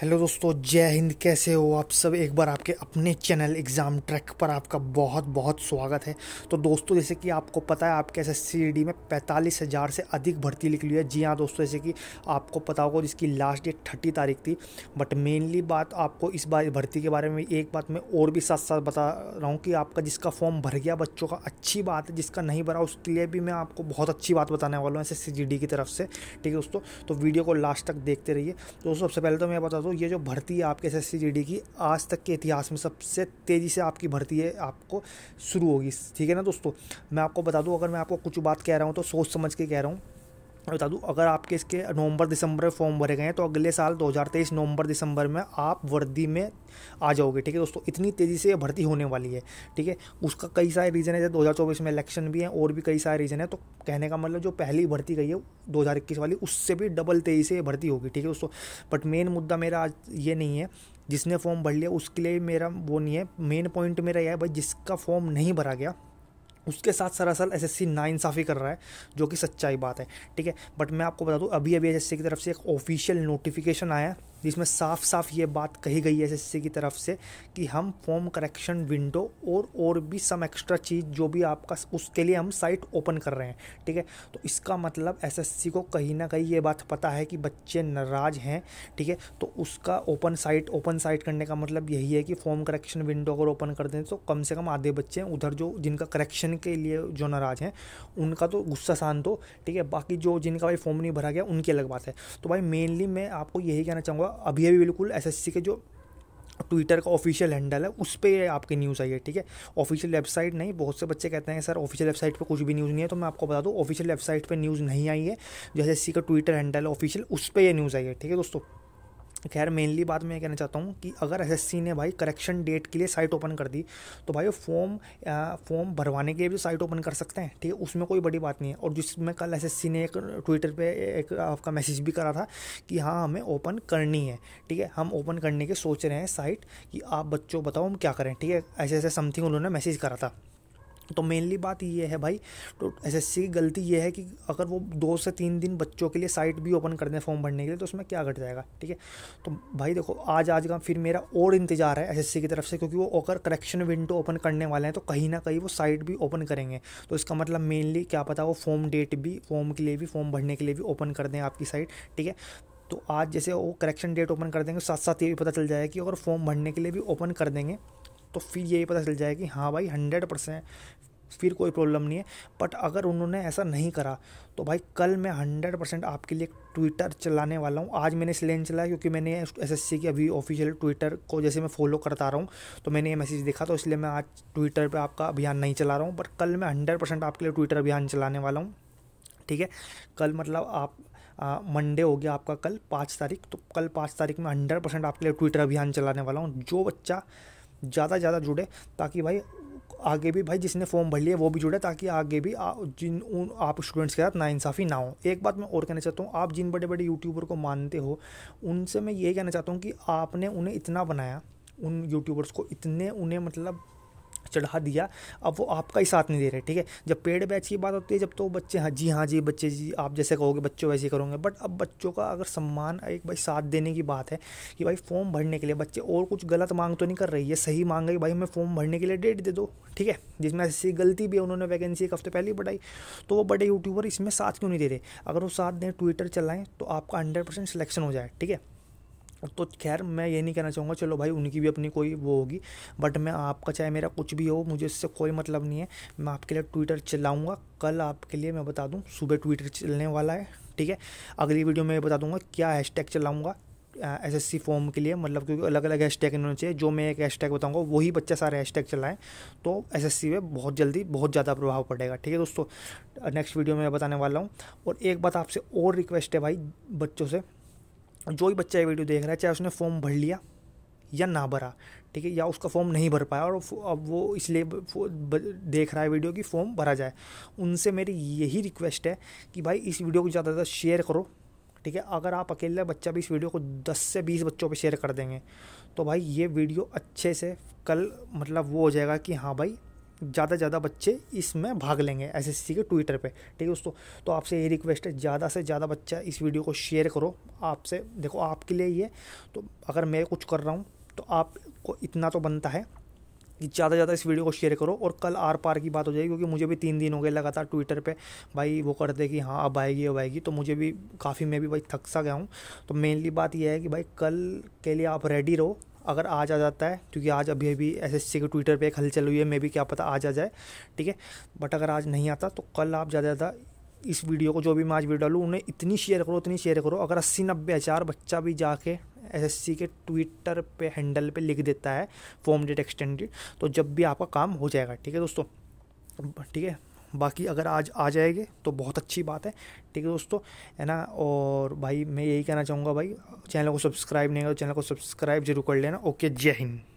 hello दोस्तों जय हिंद कैसे हो आप सब एक बार आपके अपने चैनल एग्ज़ाम ट्रैक पर आपका बहुत बहुत स्वागत है तो दोस्तों जैसे कि आपको पता है आपके एस एस में पैंतालीस हज़ार से अधिक भर्ती निकली है जी हाँ दोस्तों जैसे कि आपको पता होगा जिसकी लास्ट डेट थर्टी तारीख थी बट मेनली बात आपको इस बार भर्ती के बारे में एक बात मैं और भी साथ साथ बता रहा हूँ कि आपका जिसका फॉर्म भर गया बच्चों का अच्छी बात है जिसका नहीं भरा उसके लिए भी मैं आपको बहुत अच्छी बात बताने वाला हूँ एस एस की तरफ से ठीक है दोस्तों तो वीडियो को लास्ट तक देखते रहिए दोस्तों सबसे पहले तो मैं बता दोस्तों ये जो भर्ती है आपके एस एस की आज तक के इतिहास में सबसे तेज़ी से आपकी भर्ती है आपको शुरू होगी ठीक है ना दोस्तों मैं आपको बता दूँ अगर मैं आपको कुछ बात कह रहा हूँ तो सोच समझ के कह रहा हूँ बता दूँ अगर आपके इसके नवंबर दिसंबर में फॉर्म भरे गए हैं तो अगले साल 2023 नवंबर दिसंबर में आप वर्दी में आ जाओगे ठीक है दोस्तों इतनी तेज़ी से भर्ती होने वाली है ठीक है उसका कई सारे रीज़न है जैसे दो में इलेक्शन भी हैं और भी कई सारे रीज़न है तो कहने का मतलब जो पहली भर्ती गई है दो वाली उससे भी डबल तेज़ी से भर्ती होगी ठीक है दोस्तों बट मेन मुद्दा मेरा आज ये नहीं है जिसने फॉर्म भर लिया उसके लिए मेरा वो नहीं है मेन पॉइंट मेरा यह है भाई जिसका फॉर्म नहीं भरा गया उसके साथ सरासर एस एस नाइंसाफ़ी कर रहा है जो कि सच्चाई बात है ठीक है बट मैं आपको बता दूँ अभी अभी एस की तरफ से एक ऑफिशियल नोटिफिकेशन आया जिसमें साफ साफ ये बात कही गई है एस की तरफ से कि हम फॉर्म करेक्शन विंडो और और भी सम एक्स्ट्रा चीज़ जो भी आपका उसके लिए हम साइट ओपन कर रहे हैं ठीक है तो इसका मतलब एस को कहीं ना कहीं ये बात पता है कि बच्चे नाराज़ हैं ठीक है तो उसका ओपन साइट ओपन साइट करने का मतलब यही है कि फॉर्म करेक्शन विंडो अगर ओपन कर दें तो कम से कम आधे बच्चे उधर जो जिनका करेक्शन के लिए जो नाराज़ हैं उनका तो गुस्सा शांत हो ठीक है बाकी जो जिनका भाई फॉर्म नहीं भरा गया उनकी अलग बात है तो भाई मेनली मैं आपको यही कहना चाहूँगा होगा अभी अभी बिल्कुल एसएससी के जो ट्विटर का ऑफिशियल हैंडल है उस पर आपकी न्यूज़ आई है ठीक है ऑफिशियल वेबसाइट नहीं बहुत से बच्चे कहते हैं सर ऑफिशियल वेबसाइट पर कुछ भी न्यूज़ नहीं है तो मैं आपको बता दूँ ऑफिशियल वेबसाइट पर न्यूज़ नहीं आई है जो एस का ट्विटर हैंडल ऑफिशियल उस पर यह न्यूज़ आई है ठीक है दोस्तों तो खैर मेनली बात मैं ये कहना चाहता हूँ कि अगर एस ने भाई करेक्शन डेट के लिए साइट ओपन कर दी तो भाई वो फॉर्म फॉर्म भरवाने के लिए भी साइट ओपन कर सकते हैं ठीक है उसमें कोई बड़ी बात नहीं है और जिसमें कल एस ने एक ट्विटर पे एक आपका मैसेज भी करा था कि हाँ हमें ओपन करनी है ठीक है हम ओपन करने के सोच रहे हैं साइट कि आप बच्चों बताओ हम क्या करें ठीक है ऐसे ऐसे समथिंग उन्होंने मैसेज करा था तो मेनली बात ये है भाई तो एस की गलती ये है कि अगर वो दो से तीन दिन बच्चों के लिए साइट भी ओपन कर दें फॉर्म भरने के लिए तो उसमें क्या घट जाएगा ठीक है तो भाई देखो आज आज का फिर मेरा और इंतजार है एसएससी की तरफ से क्योंकि वो अगर करेक्शन विंडो ओपन करने वाले हैं तो कहीं ना कहीं वो साइट भी ओपन करेंगे तो इसका मतलब मेनली क्या पता वो फॉर्म डेट भी फॉर्म के लिए भी फॉर्म भरने के लिए भी ओपन कर दें आपकी साइट ठीक है तो आज जैसे वो करेक्शन डेट ओपन कर देंगे साथ साथ ये भी पता चल जाएगा कि अगर फॉर्म भरने के लिए भी ओपन कर देंगे तो फिर यही पता चल जाएगा कि हाँ भाई हंड्रेड परसेंट फिर कोई प्रॉब्लम नहीं है बट अगर उन्होंने ऐसा नहीं करा तो भाई कल मैं हंड्रेड परसेंट आपके लिए ट्विटर चलाने वाला हूँ आज मैंने इसलिए नहीं चलाया क्योंकि मैंने एस एस सी के अभी ऑफिशियल ट्विटर को जैसे मैं फॉलो करता रहा हूँ तो मैंने ये मैसेज देखा तो इसलिए मैं आज ट्विटर पर आपका अभियान नहीं चला रहा हूँ बट कल मैं हंड्रेड परसेंट आपके लिए ट्विटर अभियान चलाने वाला हूँ ठीक है कल मतलब आप मंडे हो गया आपका कल पाँच तारीख तो कल पाँच तारीख में हंड्रेड परसेंट आपके लिए ट्विटर अभियान चलाने वाला हूँ जो बच्चा ज़्यादा ज़्यादा जुड़े ताकि भाई आगे भी भाई जिसने फॉर्म भर लिया वो भी जुड़े ताकि आगे भी आ, जिन उन आप स्टूडेंट्स के साथ नाइंसाफ़ी ना हो एक बात मैं और कहना चाहता हूँ आप जिन बड़े बड़े यूट्यूबर को मानते हो उनसे मैं ये कहना चाहता हूँ कि आपने उन्हें इतना बनाया उन यूट्यूबर्स को इतने उन्हें मतलब चढ़ा दिया अब वो आपका ही साथ नहीं दे रहे ठीक है जब पेड़ बैच की बात होती है जब तो बच्चे हाँ जी हाँ जी बच्चे जी आप जैसे कहोगे बच्चों वैसे करोगे बट अब बच्चों का अगर सम्मान एक भाई साथ देने की बात है कि भाई फॉर्म भरने के लिए बच्चे और कुछ गलत मांग तो नहीं कर रही है सही मांग रही भाई हमें फॉर्म भरने के लिए डेट दे दो ठीक है जिसमें ऐसी गलती भी है उन्होंने वैकेंसी एक हफ्ते पहले ही बढ़ाई तो वो बड़े यूट्यूबर इसमें साथ क्यों नहीं दे रहे अगर वो साथ दें ट्विटर चलाएँ तो आपका हंड्रेड परसेंट सिलेक्शन हो जाए ठीक है तो खैर मैं ये नहीं कहना चाहूँगा चलो भाई उनकी भी अपनी कोई वो होगी बट मैं आपका चाहे मेरा कुछ भी हो मुझे इससे कोई मतलब नहीं है मैं आपके लिए ट्विटर चलाऊँगा कल आपके लिए मैं बता दूँ सुबह ट्विटर चलने वाला है ठीक है अगली वीडियो में बता दूंगा क्या टैग चलाऊँगा एस एस सी फॉर्म के लिए मतलब क्योंकि अलग अलग हैश टैग इन्होंने चाहिए जो मैं एक हैश टैग बताऊँगा वही बच्चा सारे हैश टैग चलाएँ तो एस एस सी में बहुत जल्दी बहुत ज़्यादा प्रभाव पड़ेगा ठीक है दोस्तों नेक्स्ट वीडियो में बताने वाला हूँ और एक बात आपसे और रिक्वेस्ट है भाई बच्चों से जो भी बच्चा ये वीडियो देख रहा है चाहे उसने फॉर्म भर लिया या ना भरा ठीक है या उसका फॉर्म नहीं भर पाया और अब वो इसलिए देख रहा है वीडियो कि फॉर्म भरा जाए उनसे मेरी यही रिक्वेस्ट है कि भाई इस वीडियो को ज़्यादा से ज़्यादा शेयर करो ठीक है अगर आप अकेले बच्चा भी इस वीडियो को 10 से 20 बच्चों पे शेयर कर देंगे तो भाई ये वीडियो अच्छे से कल मतलब वो हो जाएगा कि हाँ भाई ज़्यादा से ज़्यादा बच्चे इसमें भाग लेंगे एस एस सी के ट्विटर पे ठीक है दोस्तों तो आपसे ये रिक्वेस्ट है ज़्यादा से ज़्यादा बच्चा इस वीडियो को शेयर करो आपसे देखो आपके लिए ये तो अगर मैं कुछ कर रहा हूँ तो आपको इतना तो बनता है कि ज़्यादा से ज़्यादा इस वीडियो को शेयर करो और कल आर पार की बात हो जाएगी क्योंकि मुझे भी तीन दिन हो गए लगातार ट्विटर पे भाई वो करते कि हाँ अब आएगी अब आएगी तो मुझे भी काफ़ी मैं भी भाई थक सा गया हूँ तो मेनली बात यह है कि भाई कल के लिए आप रेडी रहो अगर आज आ जाता है क्योंकि आज अभी अभी एस एस सी के ट्विटर पे एक हलचल हुई है मे भी क्या पता आज आ जाए ठीक है बट अगर आज नहीं आता तो कल आप ज़्यादा ज़्यादा इस वीडियो को जो भी मैं आज वीडियो डालूँ उन्हें इतनी शेयर करो उतनी शेयर करो अगर अस्सी नब्बे हज़ार बच्चा भी जाके एस एस सी के ट्विटर पे हैंडल पे लिख देता है फॉर्म डेट एक्सटेंडेड तो जब भी आपका काम हो जाएगा ठीक है दोस्तों ठीक है बाकी अगर आज आ जाएंगे तो बहुत अच्छी बात है ठीक है दोस्तों है ना और भाई मैं यही कहना चाहूँगा भाई चैनल को सब्सक्राइब नहीं करो तो चैनल को सब्सक्राइब जरूर कर लेना ओके जय हिंद